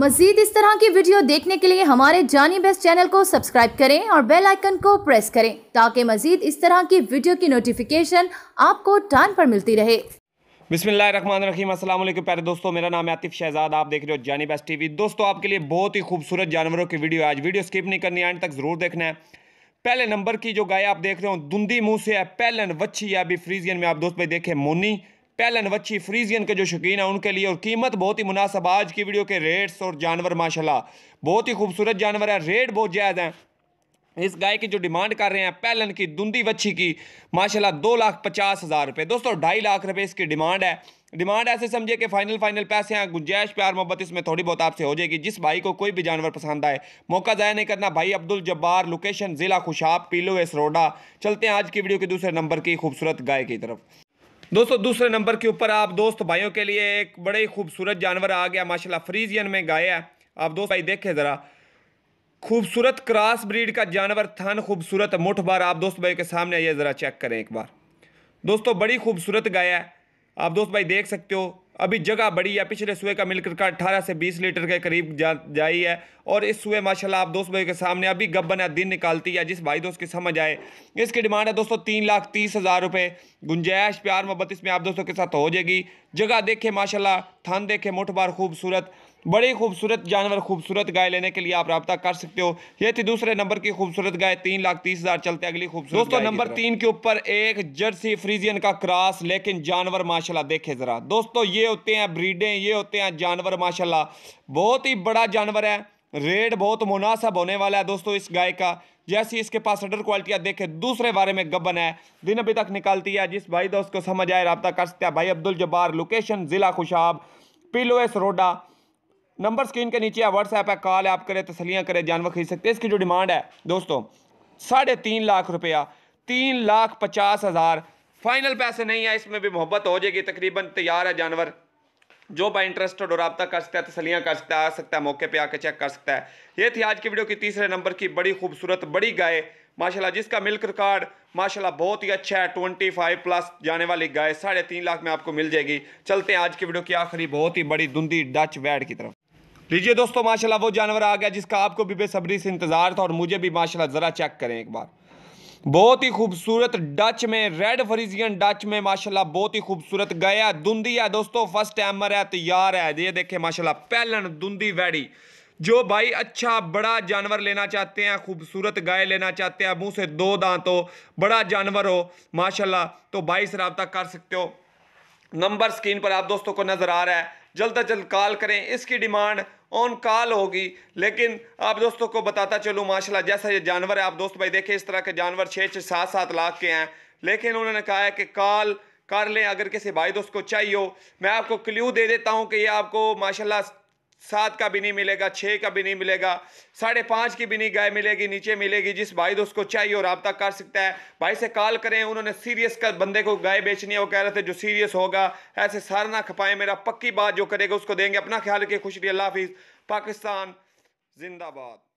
मजीद इस तरह की वीडियो देखने के लिए हमारे जानी बेस्ट चैनल को सब्सक्राइब करें और बेल आइकन को प्रेस करें ताकि मजीद इस तरह की वीडियो की नोटिफिकेशन आपको टाइम पर मिलती रहे बिसमीम असल प्यारे दोस्तों मेरा नाम है आतिफ शहजाद आप देख रहे हो जानी बेस्ट टीवी दोस्तों आपके लिए बहुत ही खूबसूरत जानवरों की वीडियो आज वीडियो स्किप नहीं करनी एंड तक ज़रूर देखना है पहले नंबर की जो गाय आप देख रहे हो दुंदी मुंह से है पहले वच्छी या अभी फ्रीजियन में आप दोस्त भाई देखे मोनी पैलन वच्छी फ्रीजियन के जो शौकीन है उनके लिए और कीमत बहुत ही मुनासब आज की वीडियो के रेट्स और जानवर माशाल्लाह बहुत ही खूबसूरत जानवर है रेट बहुत ज़्यादा हैं इस गाय की जो डिमांड कर रहे हैं पैलन की दुंदी वच्छी की माशाल्लाह दो लाख पचास हज़ार रुपये दोस्तों ढाई लाख रुपये इसकी डिमांड है डिमांड ऐसे समझे कि फाइनल फाइनल पैसे हैं गुंजाइश प्यार मोहब्बत इसमें थोड़ी बहुत आपसे हो जाएगी जिस भाई को कोई भी जानवर पसंद आए मौका ज़ाया नहीं करना भाई अब्दुल जब्बार लोकेशन ज़िला खुशाब पीलो एस रोडा चलते हैं आज की वीडियो के दूसरे नंबर की खूबसूरत गाय की तरफ दोस्तों दूसरे नंबर के ऊपर आप दोस्त भाइयों के लिए एक बड़े ही खूबसूरत जानवर आ गया माशाल्लाह फ्रीजियन में गाय है आप दोस्त भाई देखें ज़रा खूबसूरत क्रॉस ब्रीड का जानवर थन खूबसूरत मुठ बार आप दोस्त भाई के सामने आइए ज़रा चेक करें एक बार दोस्तों बड़ी खूबसूरत गाय है आप दोस्त भाई देख सकते हो अभी जगह बड़ी है पिछले सुबह का मिलकर का अठारह से बीस लीटर के करीब जा जाई है और इस सुबह माशाल्लाह आप दोस्त भाई के सामने अभी गब्बन या दिन निकालती है जिस भाई दोस्त की समझ आए इसकी डिमांड है दोस्तों तीन लाख तीस हज़ार रुपये गुंजाइश प्यार मोहब्बत इसमें आप दोस्तों के साथ हो जाएगी जगह देखे माशाला थान देखे मोटबार खूबसूरत बड़ी खूबसूरत जानवर खूबसूरत गाय लेने के लिए आप रबा कर सकते हो ये थी दूसरे नंबर की खूबसूरत गाय तीन लाख तीस हजार चलते अगली खूबसूरत दोस्तों नंबर तीन के ऊपर एक जर्सी फ्रीजियन का क्रॉस लेकिन जानवर माशाल्लाह देखे जरा दोस्तों ये होते हैं ब्रीडें ये होते हैं जानवर माशाला बहुत ही बड़ा जानवर है रेट बहुत मुनासब होने वाला है दोस्तों इस गाय का जैसी इसके पास अडर क्वालिटियाँ देखे दूसरे बारे में गबन है दिन अभी तक निकालती है जिस भाई दोस्त को समझ आए रबता कर सकते हैं भाई अब्दुल जब्बार लोकेशन ज़िला खुशाब पिलोएस रोडा नंबर स्क्रीन के नीचे है व्हाट्सएप है कॉल है आप करें तसलियाँ करें जानवर खरीद सकते हैं इसकी जो डिमांड है दोस्तों साढ़े तीन लाख रुपया तीन लाख पचास हज़ार फाइनल पैसे नहीं है इसमें भी मोहब्बत हो जाएगी तकरीबन तैयार है जानवर जो भाई इंटरेस्टेड और रबता कर सकता है तसलियाँ कर सकता है आ सकता है मौके पर आकर चेक कर सकता है ये थी आज की वीडियो की तीसरे नंबर की बड़ी खूबसूरत बड़ी गाय माशाल्लाह जिसका मिल्क रिकॉर्ड माशाल्लाह बहुत ही अच्छा है ट्वेंटी फाइव प्लस जाने वाली गाय साढ़े तीन लाख में आपको मिल जाएगी चलते हैं आज की वीडियो की आखिरी बहुत ही बड़ी धुंधी डच वैड की तरफ लीजिए दोस्तों माशाल्लाह वो जानवर आ गया जिसका आपको भी बेसब्री से इंतज़ार था और मुझे भी माशाल्लाह ज़रा चेक करें एक बार बहुत ही खूबसूरत डच में रेड फ्रीजियन डच में माशाल्लाह बहुत ही खूबसूरत गया दुंदी है दोस्तों फर्स्ट टाइमर है तैयार है ये देखे माशाला पहलन दुंदी वैडी जो भाई अच्छा बड़ा जानवर लेना चाहते हैं खूबसूरत गाय लेना चाहते हैं मुंह से दो दांत हो बड़ा जानवर हो माशाल्लाह तो भाई से रबता कर सकते हो नंबर स्क्रीन पर आप दोस्तों को नज़र आ रहा है जल्द अज जल्द कॉल करें इसकी डिमांड ऑन कॉल होगी लेकिन आप दोस्तों को बताता चलूँ माशाल्लाह जैसा ये जानवर है आप दोस्त भाई देखें इस तरह के जानवर छः छः सात सात लाख के हैं लेकिन उन्होंने कहा है कि कॉल कर लें अगर किसी भाई दोस्त को चाहिए हो मैं आपको क्ल्यू दे देता हूँ कि ये आपको माशाल्लाह सात का भी नहीं मिलेगा छः का भी नहीं मिलेगा साढ़े पाँच की भी नहीं गाय मिलेगी नीचे मिलेगी जिस भाई दोस्त को चाहिए और रबता कर सकता है भाई से कॉल करें उन्होंने सीरियस का बंदे को गाय बेचनी है वो कह रहे थे जो सीरियस होगा ऐसे सार ना खपाएं मेरा पक्की बात जो करेगा उसको देंगे अपना ख्याल रखिए खुशी अल्लाह हाफिज़ पाकिस्तान जिंदाबाद